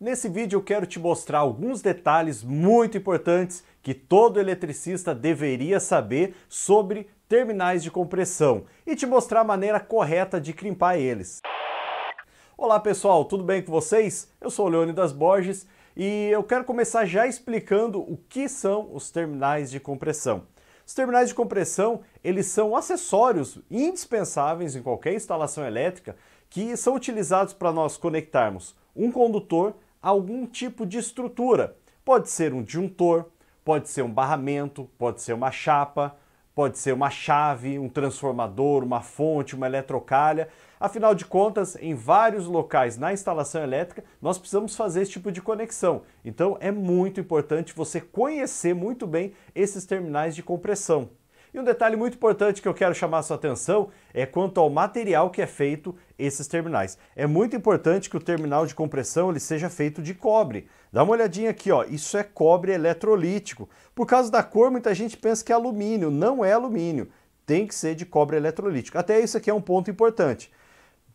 Nesse vídeo eu quero te mostrar alguns detalhes muito importantes que todo eletricista deveria saber sobre terminais de compressão e te mostrar a maneira correta de crimpar eles. Olá pessoal, tudo bem com vocês? Eu sou o Leônidas Borges e eu quero começar já explicando o que são os terminais de compressão. Os terminais de compressão, eles são acessórios indispensáveis em qualquer instalação elétrica que são utilizados para nós conectarmos um condutor algum tipo de estrutura. Pode ser um disjuntor, pode ser um barramento, pode ser uma chapa, pode ser uma chave, um transformador, uma fonte, uma eletrocalha. Afinal de contas, em vários locais na instalação elétrica, nós precisamos fazer esse tipo de conexão. Então é muito importante você conhecer muito bem esses terminais de compressão. E um detalhe muito importante que eu quero chamar sua atenção é quanto ao material que é feito esses terminais. É muito importante que o terminal de compressão ele seja feito de cobre. Dá uma olhadinha aqui, ó, isso é cobre eletrolítico. Por causa da cor, muita gente pensa que é alumínio, não é alumínio. Tem que ser de cobre eletrolítico. Até isso aqui é um ponto importante.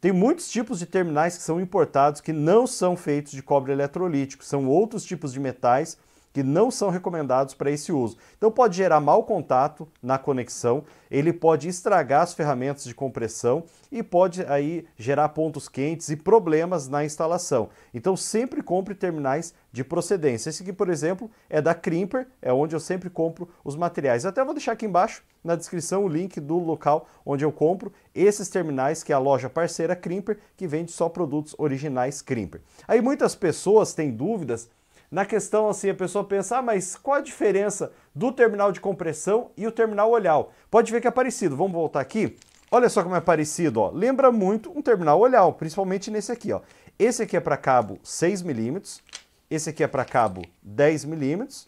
Tem muitos tipos de terminais que são importados que não são feitos de cobre eletrolítico, são outros tipos de metais que não são recomendados para esse uso. Então pode gerar mau contato na conexão, ele pode estragar as ferramentas de compressão e pode aí gerar pontos quentes e problemas na instalação. Então sempre compre terminais de procedência. Esse aqui, por exemplo, é da Crimper, é onde eu sempre compro os materiais. até vou deixar aqui embaixo na descrição o link do local onde eu compro esses terminais, que é a loja parceira Crimper, que vende só produtos originais Crimper. Aí muitas pessoas têm dúvidas na questão assim, a pessoa pensa, ah, mas qual a diferença do terminal de compressão e o terminal olhal? Pode ver que é parecido, vamos voltar aqui. Olha só como é parecido, ó. lembra muito um terminal olhal, principalmente nesse aqui. Ó. Esse aqui é para cabo 6 milímetros, esse aqui é para cabo 10 milímetros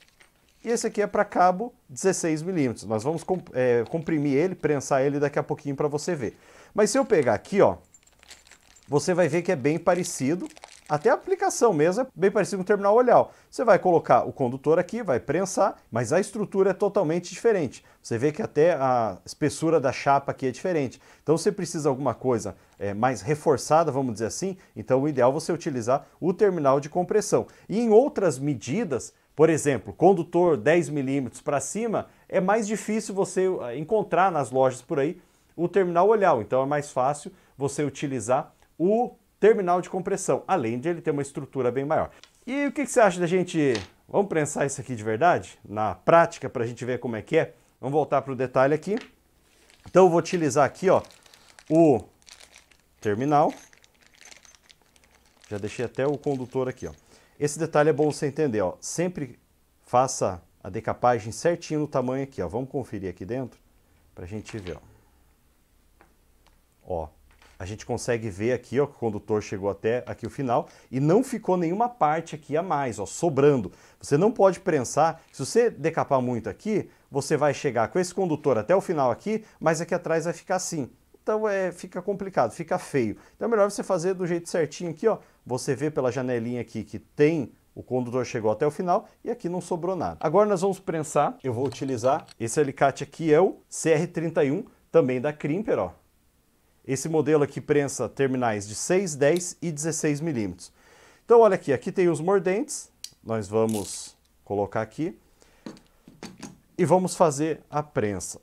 e esse aqui é para cabo 16 milímetros. Nós vamos eh, comprimir ele, prensar ele daqui a pouquinho para você ver. Mas se eu pegar aqui, ó, você vai ver que é bem parecido, até a aplicação mesmo é bem parecido com o terminal olhal. Você vai colocar o condutor aqui, vai prensar, mas a estrutura é totalmente diferente. Você vê que até a espessura da chapa aqui é diferente. Então você precisa alguma coisa é, mais reforçada, vamos dizer assim, então o ideal é você utilizar o terminal de compressão. E em outras medidas, por exemplo, condutor 10 milímetros para cima, é mais difícil você é, encontrar nas lojas por aí o terminal olhal. Então é mais fácil você utilizar o terminal de compressão, além de ele ter uma estrutura bem maior. E o que, que você acha da gente... Vamos pensar isso aqui de verdade? Na prática, para a gente ver como é que é? Vamos voltar para o detalhe aqui. Então eu vou utilizar aqui ó, o terminal. Já deixei até o condutor aqui. Ó. Esse detalhe é bom você entender. Ó. Sempre faça a decapagem certinho no tamanho aqui. Ó. Vamos conferir aqui dentro para a gente ver. Ó. ó, a gente consegue ver aqui, ó, que o condutor chegou até aqui o final e não ficou nenhuma parte aqui a mais, ó, sobrando. Você não pode prensar, se você decapar muito aqui, você vai chegar com esse condutor até o final aqui, mas aqui atrás vai ficar assim. Então é, fica complicado, fica feio. Então é melhor você fazer do jeito certinho aqui, ó. Você vê pela janelinha aqui que tem o condutor chegou até o final e aqui não sobrou nada. Agora nós vamos prensar. Eu vou utilizar esse alicate aqui, é o CR31, também da Crimper, ó. Esse modelo aqui prensa terminais de 6, 10 e 16 milímetros. Então olha aqui, aqui tem os mordentes, nós vamos colocar aqui e vamos fazer a prensa.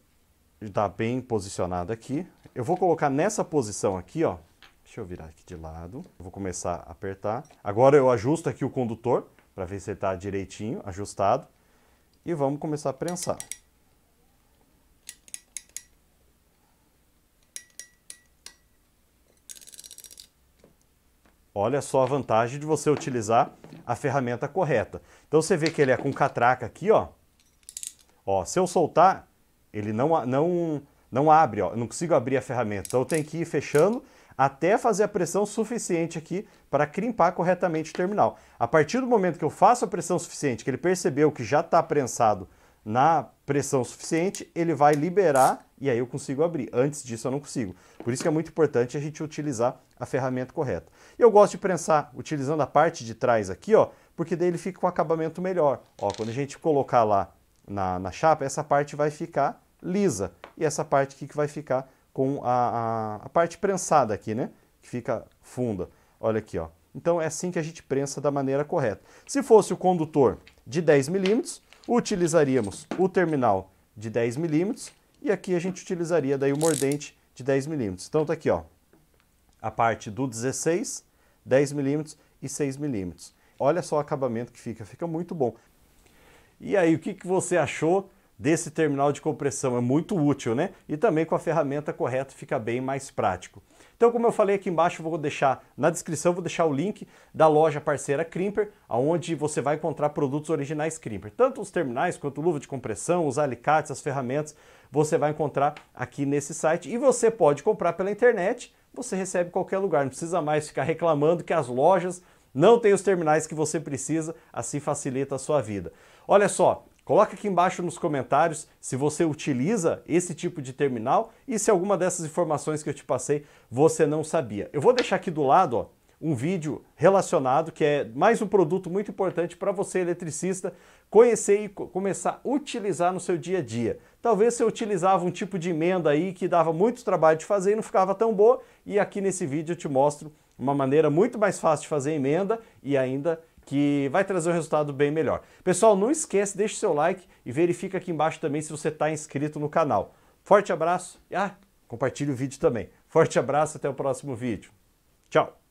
Está bem posicionado aqui. Eu vou colocar nessa posição aqui, ó. Deixa eu virar aqui de lado. Eu vou começar a apertar. Agora eu ajusto aqui o condutor para ver se ele está direitinho, ajustado. E vamos começar a prensar. Olha só a vantagem de você utilizar a ferramenta correta. Então você vê que ele é com catraca aqui, ó. Ó, se eu soltar, ele não, não, não abre, ó. Eu não consigo abrir a ferramenta. Então eu tenho que ir fechando até fazer a pressão suficiente aqui para crimpar corretamente o terminal. A partir do momento que eu faço a pressão suficiente, que ele percebeu que já está prensado na pressão suficiente, ele vai liberar e aí eu consigo abrir. Antes disso eu não consigo. Por isso que é muito importante a gente utilizar a ferramenta correta. Eu gosto de prensar utilizando a parte de trás aqui, ó, porque daí ele fica com um acabamento melhor. Ó, quando a gente colocar lá na, na chapa, essa parte vai ficar lisa e essa parte aqui que vai ficar com a, a, a parte prensada aqui, né? Que fica funda. Olha aqui, ó. Então é assim que a gente prensa da maneira correta. Se fosse o condutor de 10 milímetros, utilizaríamos o terminal de 10 milímetros e aqui a gente utilizaria daí o mordente de 10 milímetros. Então tá aqui, ó, a parte do 16, 10 milímetros e 6 milímetros. Olha só o acabamento que fica, fica muito bom. E aí, o que, que você achou desse terminal de compressão? É muito útil, né? E também com a ferramenta correta fica bem mais prático. Então, como eu falei aqui embaixo, vou deixar na descrição, vou deixar o link da loja parceira Crimper, onde você vai encontrar produtos originais Crimper. Tanto os terminais quanto luva de compressão, os alicates, as ferramentas, você vai encontrar aqui nesse site e você pode comprar pela internet, você recebe em qualquer lugar, não precisa mais ficar reclamando que as lojas não têm os terminais que você precisa, assim facilita a sua vida. Olha só, Coloca aqui embaixo nos comentários se você utiliza esse tipo de terminal e se alguma dessas informações que eu te passei você não sabia. Eu vou deixar aqui do lado, ó, um vídeo relacionado, que é mais um produto muito importante para você, eletricista, conhecer e começar a utilizar no seu dia a dia. Talvez você utilizava um tipo de emenda aí que dava muito trabalho de fazer e não ficava tão boa, e aqui nesse vídeo eu te mostro uma maneira muito mais fácil de fazer emenda e ainda que vai trazer um resultado bem melhor. Pessoal, não esquece, deixe seu like e verifica aqui embaixo também se você está inscrito no canal. Forte abraço e ah, compartilhe o vídeo também. Forte abraço, até o próximo vídeo. Tchau!